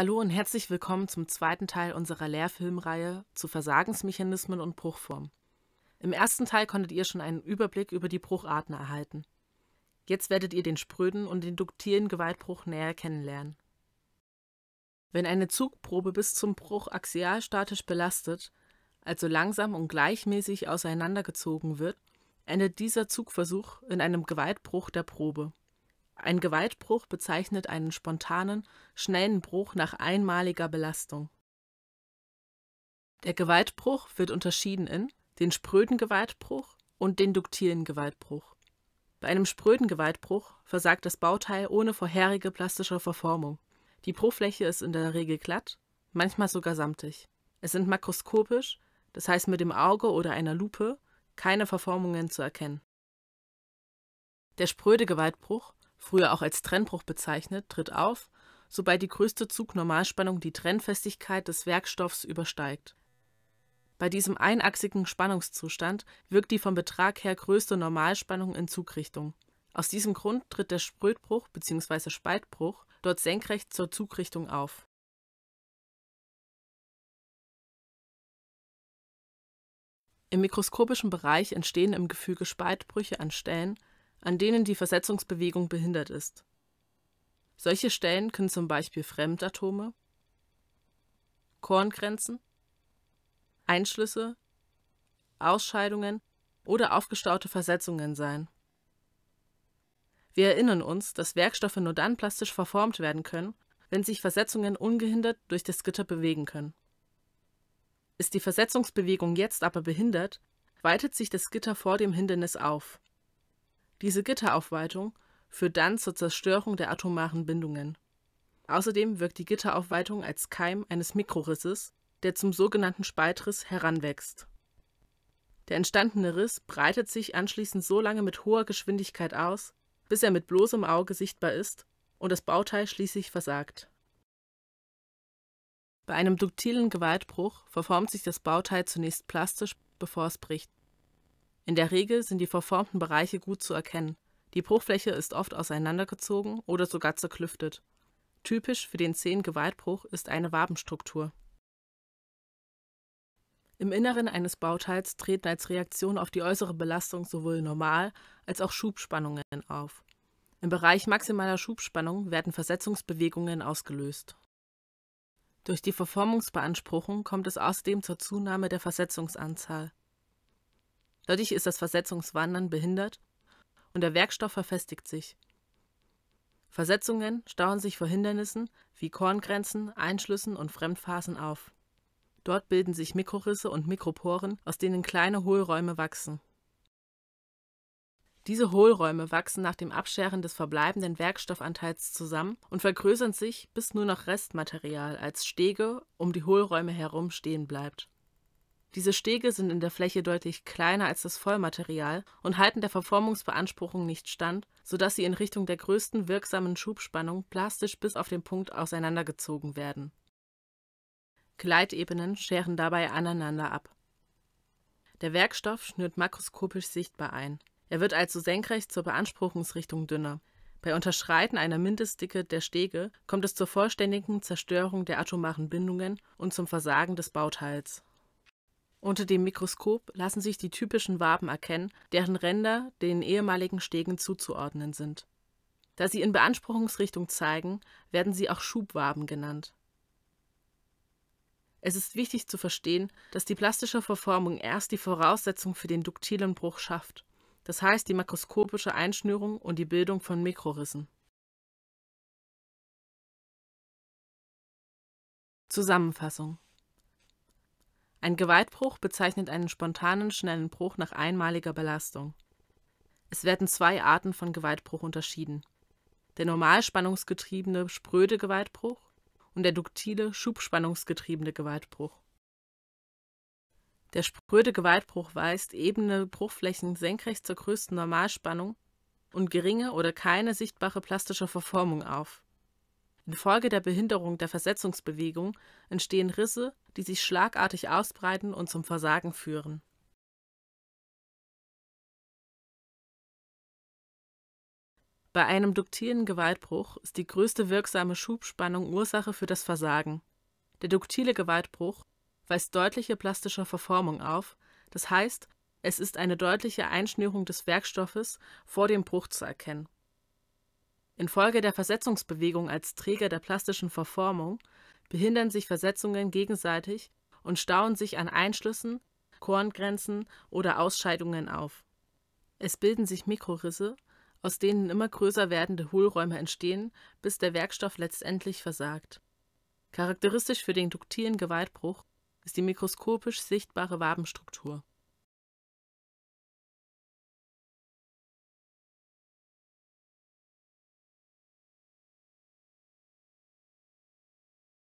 Hallo und herzlich willkommen zum zweiten Teil unserer Lehrfilmreihe zu Versagensmechanismen und Bruchform. Im ersten Teil konntet ihr schon einen Überblick über die Brucharten erhalten. Jetzt werdet ihr den spröden und den duktilen Gewaltbruch näher kennenlernen. Wenn eine Zugprobe bis zum Bruch axialstatisch belastet, also langsam und gleichmäßig auseinandergezogen wird, endet dieser Zugversuch in einem Gewaltbruch der Probe. Ein Gewaltbruch bezeichnet einen spontanen, schnellen Bruch nach einmaliger Belastung. Der Gewaltbruch wird unterschieden in den spröden Gewaltbruch und den duktilen Gewaltbruch. Bei einem spröden Gewaltbruch versagt das Bauteil ohne vorherige plastische Verformung. Die Bruchfläche ist in der Regel glatt, manchmal sogar samtig. Es sind makroskopisch, das heißt mit dem Auge oder einer Lupe, keine Verformungen zu erkennen. Der spröde Gewaltbruch früher auch als Trennbruch bezeichnet, tritt auf, sobald die größte Zugnormalspannung die Trennfestigkeit des Werkstoffs übersteigt. Bei diesem einachsigen Spannungszustand wirkt die vom Betrag her größte Normalspannung in Zugrichtung. Aus diesem Grund tritt der Sprödbruch bzw. Spaltbruch dort senkrecht zur Zugrichtung auf. Im mikroskopischen Bereich entstehen im Gefüge Spaltbrüche an Stellen, an denen die Versetzungsbewegung behindert ist. Solche Stellen können zum Beispiel Fremdatome, Korngrenzen, Einschlüsse, Ausscheidungen oder aufgestaute Versetzungen sein. Wir erinnern uns, dass Werkstoffe nur dann plastisch verformt werden können, wenn sich Versetzungen ungehindert durch das Gitter bewegen können. Ist die Versetzungsbewegung jetzt aber behindert, weitet sich das Gitter vor dem Hindernis auf. Diese Gitteraufweitung führt dann zur Zerstörung der atomaren Bindungen. Außerdem wirkt die Gitteraufweitung als Keim eines Mikrorisses, der zum sogenannten Spaltriss heranwächst. Der entstandene Riss breitet sich anschließend so lange mit hoher Geschwindigkeit aus, bis er mit bloßem Auge sichtbar ist und das Bauteil schließlich versagt. Bei einem duktilen Gewaltbruch verformt sich das Bauteil zunächst plastisch, bevor es bricht. In der Regel sind die verformten Bereiche gut zu erkennen. Die Bruchfläche ist oft auseinandergezogen oder sogar zerklüftet. Typisch für den Zehengewaltbruch ist eine Wabenstruktur. Im Inneren eines Bauteils treten als Reaktion auf die äußere Belastung sowohl Normal- als auch Schubspannungen auf. Im Bereich maximaler Schubspannung werden Versetzungsbewegungen ausgelöst. Durch die Verformungsbeanspruchung kommt es außerdem zur Zunahme der Versetzungsanzahl. Dadurch ist das Versetzungswandern behindert und der Werkstoff verfestigt sich. Versetzungen stauen sich vor Hindernissen wie Korngrenzen, Einschlüssen und Fremdphasen auf. Dort bilden sich Mikrorisse und Mikroporen, aus denen kleine Hohlräume wachsen. Diese Hohlräume wachsen nach dem Abscheren des verbleibenden Werkstoffanteils zusammen und vergrößern sich, bis nur noch Restmaterial als Stege um die Hohlräume herum stehen bleibt. Diese Stege sind in der Fläche deutlich kleiner als das Vollmaterial und halten der Verformungsbeanspruchung nicht stand, sodass sie in Richtung der größten wirksamen Schubspannung plastisch bis auf den Punkt auseinandergezogen werden. Gleitebenen scheren dabei aneinander ab. Der Werkstoff schnürt makroskopisch sichtbar ein. Er wird also senkrecht zur Beanspruchungsrichtung dünner. Bei Unterschreiten einer Mindestdicke der Stege kommt es zur vollständigen Zerstörung der atomaren Bindungen und zum Versagen des Bauteils unter dem Mikroskop lassen sich die typischen Waben erkennen, deren Ränder den ehemaligen Stegen zuzuordnen sind. Da sie in Beanspruchungsrichtung zeigen, werden sie auch Schubwaben genannt. Es ist wichtig zu verstehen, dass die plastische Verformung erst die Voraussetzung für den duktilen Bruch schafft, das heißt die makroskopische Einschnürung und die Bildung von Mikrorissen. Zusammenfassung ein Gewaltbruch bezeichnet einen spontanen, schnellen Bruch nach einmaliger Belastung. Es werden zwei Arten von Gewaltbruch unterschieden. Der normalspannungsgetriebene, spröde Gewaltbruch und der duktile, schubspannungsgetriebene Gewaltbruch. Der spröde Gewaltbruch weist ebene Bruchflächen senkrecht zur größten Normalspannung und geringe oder keine sichtbare plastische Verformung auf. Infolge der Behinderung der Versetzungsbewegung entstehen Risse, die sich schlagartig ausbreiten und zum Versagen führen. Bei einem duktilen Gewaltbruch ist die größte wirksame Schubspannung Ursache für das Versagen. Der duktile Gewaltbruch weist deutliche plastische Verformung auf, das heißt, es ist eine deutliche Einschnürung des Werkstoffes vor dem Bruch zu erkennen. Infolge der Versetzungsbewegung als Träger der plastischen Verformung behindern sich Versetzungen gegenseitig und stauen sich an Einschlüssen, Korngrenzen oder Ausscheidungen auf. Es bilden sich Mikrorisse, aus denen immer größer werdende Hohlräume entstehen, bis der Werkstoff letztendlich versagt. Charakteristisch für den duktilen Gewaltbruch ist die mikroskopisch sichtbare Wabenstruktur.